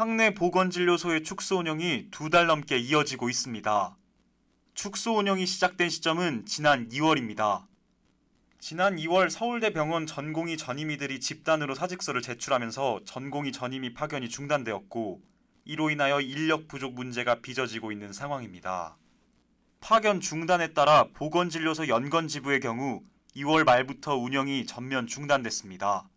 학내 보건진료소의 축소 운영이 두 달 넘게 이어지고 있습니다. 축소 운영이 시작된 시점은 지난 2월입니다. 지난 2월 서울대 병원 전공의 전임의들이 집단으로 사직서를 제출하면서 전공의 전임의 파견이 중단되었고 이로 인하여 인력 부족 문제가 빚어지고 있는 상황입니다. 파견 중단에 따라 보건진료소 연건 지부의 경우 2월 말부터 운영이 전면 중단됐습니다.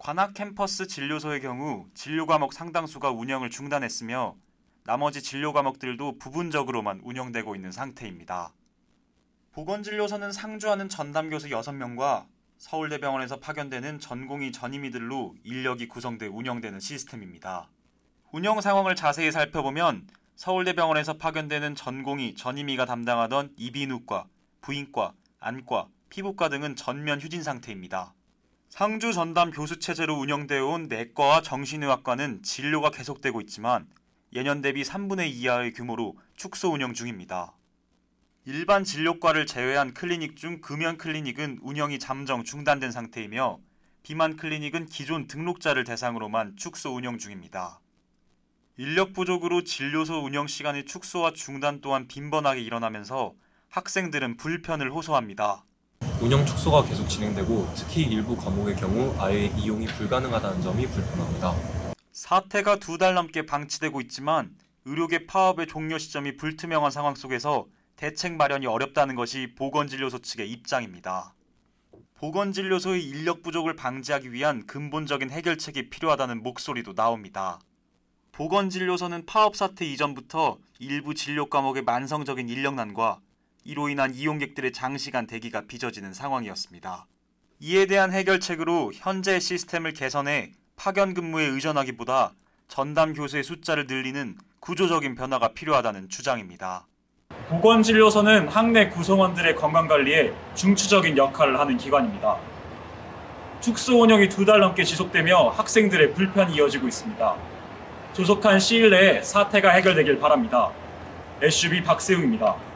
관악 캠퍼스 진료소의 경우 진료 과목 상당수가 운영을 중단했으며 나머지 진료 과목들도 부분적으로만 운영되고 있는 상태입니다. 보건진료소는 상주하는 전담 교수 6명과 서울대병원에서 파견되는 전공의 전임의들로 인력이 구성돼 운영되는 시스템입니다. 운영 상황을 자세히 살펴보면 서울대병원에서 파견되는 전공의 전임의가 담당하던 이비인후과, 부인과, 안과, 피부과 등은 전면 휴진 상태입니다. 상주 전담 교수 체제로 운영되어 온 내과와 정신의학과는 진료가 계속되고 있지만 예년 대비 3분의 2 이하의 규모로 축소 운영 중입니다. 일반 진료과를 제외한 클리닉 중 금연 클리닉은 운영이 잠정 중단된 상태이며 비만 클리닉은 기존 등록자를 대상으로만 축소 운영 중입니다. 인력 부족으로 진료소 운영 시간의 축소와 중단 또한 빈번하게 일어나면서 학생들은 불편을 호소합니다. 운영 축소가 계속 진행되고 특히 일부 과목의 경우 아예 이용이 불가능하다는 점이 불편합니다. 사태가 두 달 넘게 방치되고 있지만 의료계 파업의 종료 시점이 불투명한 상황 속에서 대책 마련이 어렵다는 것이 보건진료소 측의 입장입니다. 보건진료소의 인력 부족을 방지하기 위한 근본적인 해결책이 필요하다는 목소리도 나옵니다. 보건진료소는 파업 사태 이전부터 일부 진료 과목의 만성적인 인력난과 이로 인한 이용객들의 장시간 대기가 빚어지는 상황이었습니다. 이에 대한 해결책으로 현재 시스템을 개선해 파견 근무에 의존하기보다 전담 교수의 숫자를 늘리는 구조적인 변화가 필요하다는 주장입니다. 보건진료소는 학내 구성원들의 건강관리에 중추적인 역할을 하는 기관입니다. 축소 운영이 두 달 넘게 지속되며 학생들의 불편이 이어지고 있습니다. 조속한 시일 내에 사태가 해결되길 바랍니다. SUB 박세웅입니다.